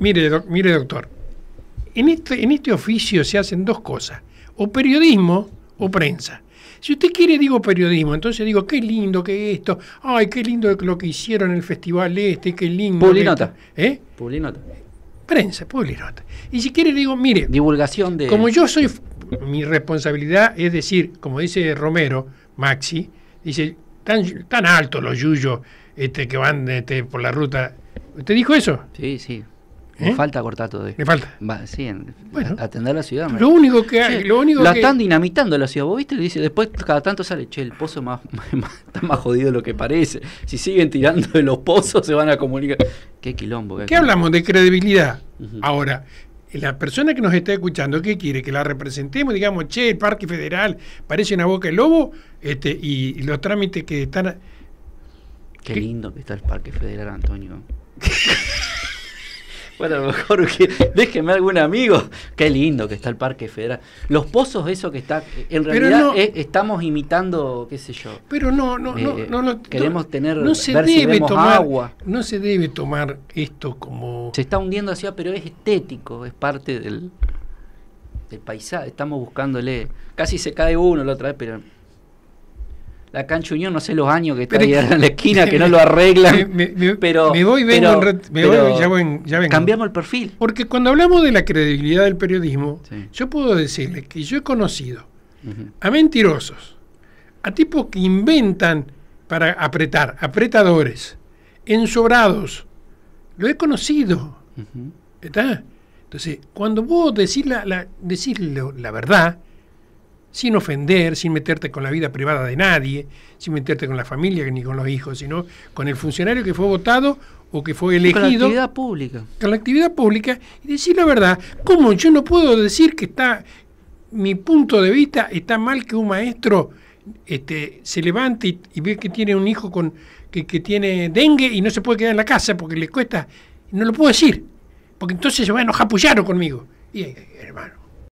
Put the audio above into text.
Mire, doctor, este, en este, oficio se hacen dos cosas, o periodismo o prensa. Si usted quiere, digo periodismo, entonces digo, qué lindo que esto, ay, qué lindo lo que hicieron en el festival este, qué lindo. Publinota. ¿Eh? Publinota. Prensa, publinota. Y si quiere, digo, mire. Divulgación de. Como yo soy. Mi responsabilidad es decir, como dice Romero, Maxi, dice, tan, tan altos los yuyos este, que van este, por la ruta. ¿Usted dijo eso? Sí, sí. Me ¿Eh? falta cortar todo esto. Me falta. sí, atender la ciudad. Lo único que lo único La están dinamitando la ciudad, vos viste, le dice, después cada tanto sale, che, el pozo más, está más jodido de lo que parece. Si siguen tirando de los pozos se van a comunicar. Qué quilombo. Qué, hablamos de credibilidad ahora? La persona que nos está escuchando, ¿qué quiere? Que la representemos, digamos, che, el Parque Federal parece una boca de lobo, este, y, los trámites que están... Qué, Qué lindo que está el Parque Federal, Antonio. Bueno, mejor que déjeme algún amigo. Qué lindo que está el Parque Federal. Los pozos, eso que está. En realidad estamos imitando, qué sé yo. Pero no, no, no, eh, no, Queremos tener. No se debe tomar agua. No se debe tomar esto como. Se está hundiendo hacia, pero es estético, es parte del, del paisaje. Estamos buscándole. Casi se cae uno la otra vez, pero la cancha Unión, no sé los años que está ahí en la esquina, que no lo arreglan. Me, pero, me voy, vengo, ya, vengo. Cambiamos el perfil. Porque cuando hablamos de la credibilidad del periodismo, yo puedo decirle que yo he conocido a mentirosos, a tipos que inventan para apretar, apretadores, ensobrados. Lo he conocido. ¿Está? Entonces, cuando vos decís la verdad, sin ofender, sin meterte con la vida privada de nadie, sin meterte con la familia ni con los hijos, sino con el funcionario que fue votado o que fue elegido. Con la actividad pública. Con la actividad pública y decir la verdad. ¿Cómo yo no puedo decir que está, mi punto de vista está mal que un maestro este, se levante y, ve que tiene un hijo con que, tiene dengue y no se puede quedar en la casa porque le cuesta? No lo puedo decir, porque entonces se van a enojar conmigo. Y, eh, hermano